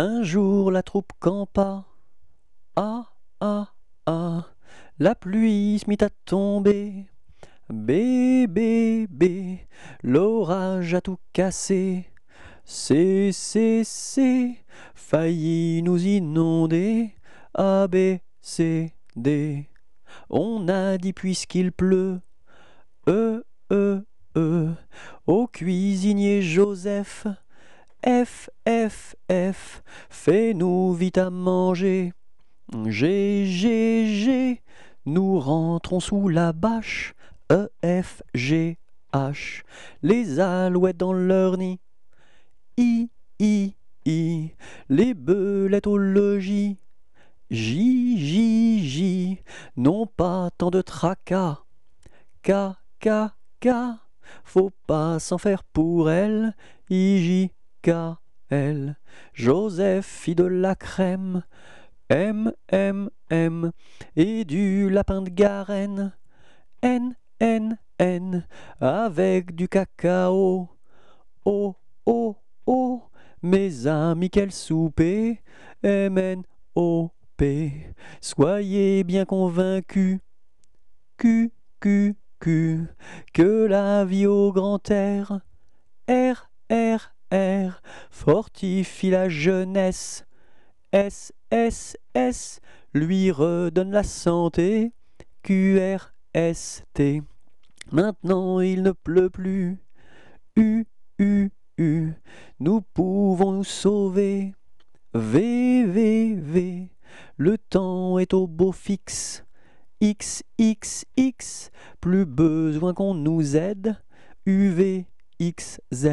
Un jour la troupe campa. Ah, ah, ah, la pluie se mit à tomber. B, B, l'orage a tout cassé. C, C, C, failli nous inonder. A, B, C, D, on a dit puisqu'il pleut. E, E, E, au cuisinier Joseph. F, F, F, fais-nous vite à manger. G, G, G, nous rentrons sous la bâche. E, F, G, H, les alouettes dans leur nid. I, I, I, les belettes au logis. J, J, J, non pas tant de tracas. K, K, K, faut pas s'en faire pour elle. I, J, Joseph, fit de la crème, M, M, M, et du lapin de Garenne, N, N, N, avec du cacao, O, O, O, mes amis, quel souper, M, N, O, P, soyez bien convaincus, Q, Q, Q, que la vie au grand air, R, fortifie la jeunesse. S, S, S, lui redonne la santé. Q, R, S, T. Maintenant il ne pleut plus. U, U, U, nous pouvons nous sauver. V, V, V, le temps est au beau fixe. X, X, X, plus besoin qu'on nous aide. U, V, X, Z.